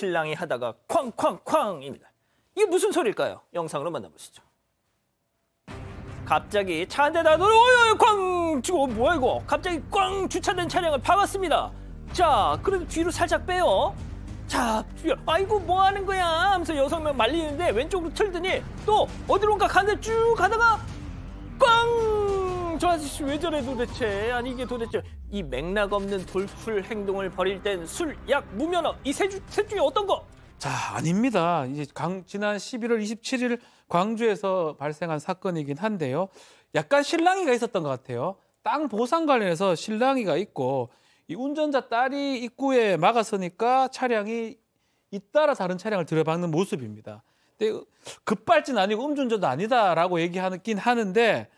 신랑이 하다가 쾅쾅쾅입니다. 이게 무슨 소리일까요? 영상으로 만나보시죠. 갑자기 차한 대다 쾅! 지금 어, 뭐야 이거? 갑자기 꽝 주차된 차량을 박았습니다. 자, 그래도 뒤로 살짝 빼요. 자, 아이고 뭐 하는 거야 하면서 여섯 명 말리는데 왼쪽으로 틀더니 또 어디론가 가는데 쭉 가다가 저 아저씨 왜 저래 도대체? 아니 이게 도대체 이 맥락 없는 돌풀 행동을 벌일 땐 술, 약, 무면허 이세주세 중에 어떤 거? 자, 아닙니다. 이제 광, 지난 11월 27일 광주에서 발생한 사건이긴 한데요. 약간 실랑이가 있었던 것 같아요. 땅 보상 관련해서 실랑이가 있고 이 운전자 딸이 입구에 막아서니까 차량이 잇따라 다른 차량을 들여박는 모습입니다. 근데 네, 급발진 아니고 음주운전도 아니다라고 얘기하긴 하는데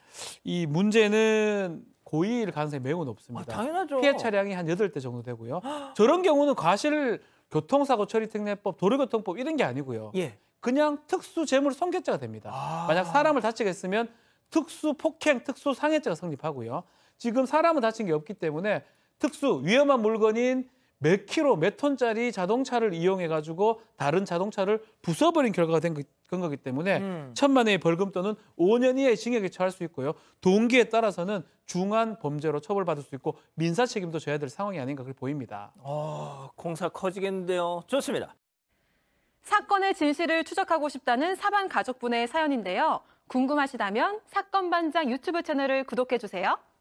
이 문제는 고의일 가능성이 매우 높습니다. 아, 당연하죠. 피해 차량이 한 여덟 대 정도 되고요. 아. 저런 경우는 과실 교통사고 처리 특례법, 도로교통법 이런 게 아니고요. 예. 그냥 특수 재물 손괴죄가 됩니다. 아. 만약 사람을 다치게 했으면 특수 폭행, 특수 상해죄가 성립하고요. 지금 사람은 다친 게 없기 때문에 특수 위험한 물건인 몇 킬로, 몇 톤짜리 자동차를 이용해가지고 다른 자동차를 부숴버린 결과가 된 거, 그 거기 때문에 음. 천만 원의 벌금 또는 5년 이하의 징역에 처할 수 있고요. 동기에 따라서는 중한 범죄로 처벌받을 수 있고 민사 책임도 져야 될 상황이 아닌가 그렇게 보입니다. 어, 공사 커지겠는데요. 좋습니다. 사건의 진실을 추적하고 싶다는 사반 가족분의 사연인데요. 궁금하시다면 사건 반장 유튜브 채널을 구독해 주세요.